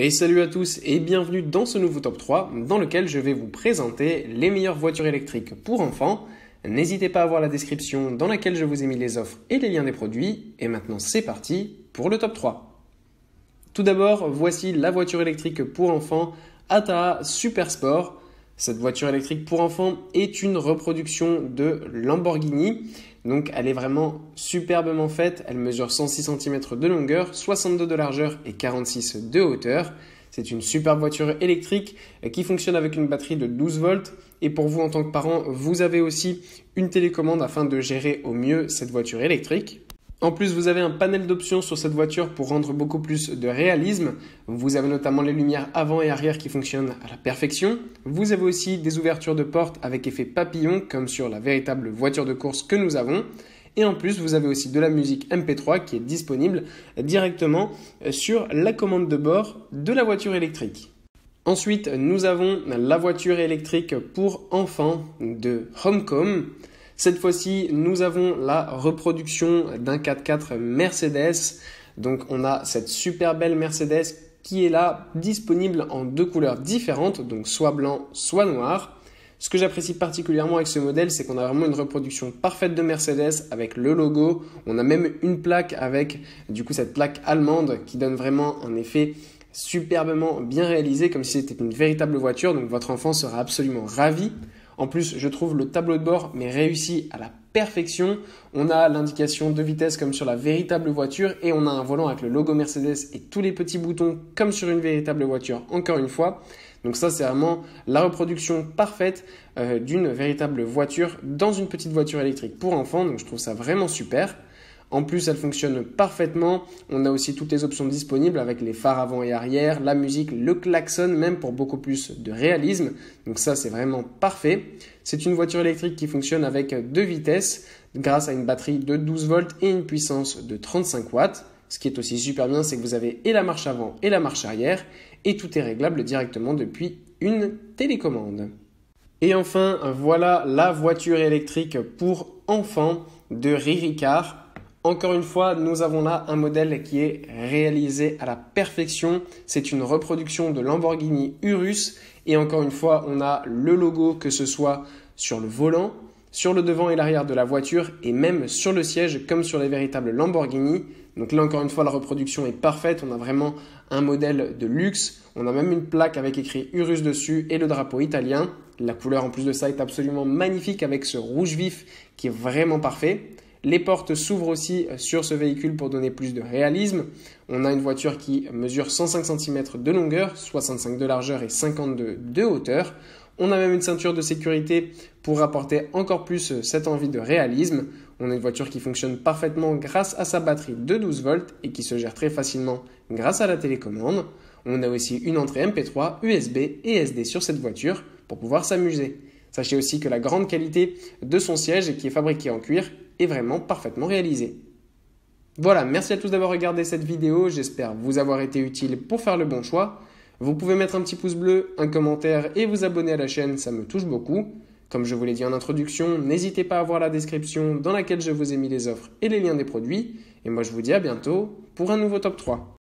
Et salut à tous et bienvenue dans ce nouveau top 3 dans lequel je vais vous présenter les meilleures voitures électriques pour enfants. N'hésitez pas à voir la description dans laquelle je vous ai mis les offres et les liens des produits. Et maintenant c'est parti pour le top 3. Tout d'abord, voici la voiture électrique pour enfants Ata Super Sport. Cette voiture électrique pour enfants est une reproduction de Lamborghini. Donc elle est vraiment superbement faite, elle mesure 106 cm de longueur, 62 de largeur et 46 de hauteur. C'est une superbe voiture électrique euh, qui fonctionne avec une batterie de 12 volts. Et pour vous en tant que parent, vous avez aussi une télécommande afin de gérer au mieux cette voiture électrique. En plus, vous avez un panel d'options sur cette voiture pour rendre beaucoup plus de réalisme. Vous avez notamment les lumières avant et arrière qui fonctionnent à la perfection. Vous avez aussi des ouvertures de portes avec effet papillon comme sur la véritable voiture de course que nous avons. Et en plus, vous avez aussi de la musique MP3 qui est disponible directement euh, sur la commande de bord de la voiture électrique. Ensuite, nous avons la voiture électrique pour enfants de Homecom. Cette fois-ci, nous avons la reproduction d'un 4x4 Mercedes. Donc on a cette super belle Mercedes qui est là, disponible en deux couleurs différentes, donc soit blanc, soit noir. Ce que j'apprécie particulièrement avec ce modèle, c'est qu'on a vraiment une reproduction parfaite de Mercedes avec le logo. On a même une plaque avec du coup cette plaque allemande qui donne vraiment un effet superbement bien réalisé, comme si c'était une véritable voiture. Donc votre enfant sera absolument ravi. En plus, je trouve le tableau de bord mais réussi à la perfection. On a l'indication de vitesse comme sur la véritable voiture et on a un volant avec le logo Mercedes et tous les petits boutons comme sur une véritable voiture, encore une fois. Donc ça, c'est vraiment la reproduction parfaite euh, d'une véritable voiture dans une petite voiture électrique pour enfants. Donc je trouve ça vraiment super. En plus, elle fonctionne parfaitement. On a aussi toutes les options disponibles avec les phares avant et arrière, la musique, le klaxon même pour beaucoup plus de réalisme. Donc ça, c'est vraiment parfait. C'est une voiture électrique qui fonctionne avec deux vitesses grâce à une batterie de 12 volts et une puissance de 35 watts. Ce qui est aussi super bien, c'est que vous avez et la marche avant et la marche arrière, et tout est réglable directement depuis une télécommande. Et enfin, voilà la voiture électrique pour enfants de Riricar encore une fois, nous avons là un modèle qui est réalisé à la perfection. C'est une reproduction de Lamborghini Urus. Et encore une fois, on a le logo que ce soit sur le volant, sur le devant et l'arrière de la voiture et même sur le siège comme sur les véritables Lamborghini. Donc là encore une fois la reproduction est parfaite, on a vraiment un modèle de luxe, on a même une plaque avec écrit Urus dessus et le drapeau italien. La couleur en plus de ça est absolument magnifique avec ce rouge vif qui est vraiment parfait. Les portes s'ouvrent aussi euh, sur ce véhicule pour donner plus de réalisme. On a une voiture qui mesure 105 cm de longueur, 65 de largeur et 52 de hauteur. On a même une ceinture de sécurité pour apporter encore plus euh, cette envie de réalisme. On a une voiture qui fonctionne parfaitement grâce à sa batterie de 12 volts et qui se gère très facilement grâce à la télécommande. On a aussi une entrée MP3, USB et SD sur cette voiture pour pouvoir s'amuser. Sachez aussi que la grande qualité de son siège, qui est fabriqué en cuir, est vraiment parfaitement réalisée. Voilà, merci à tous d'avoir regardé cette vidéo, j'espère vous avoir été utile pour faire le bon choix. Vous pouvez mettre un petit pouce bleu, un commentaire et vous abonner à la chaîne, ça me touche beaucoup. Comme je vous l'ai dit en introduction, n'hésitez pas à voir la description dans laquelle je vous ai mis les offres et les liens des produits. Et moi je vous dis à bientôt pour un nouveau top 3.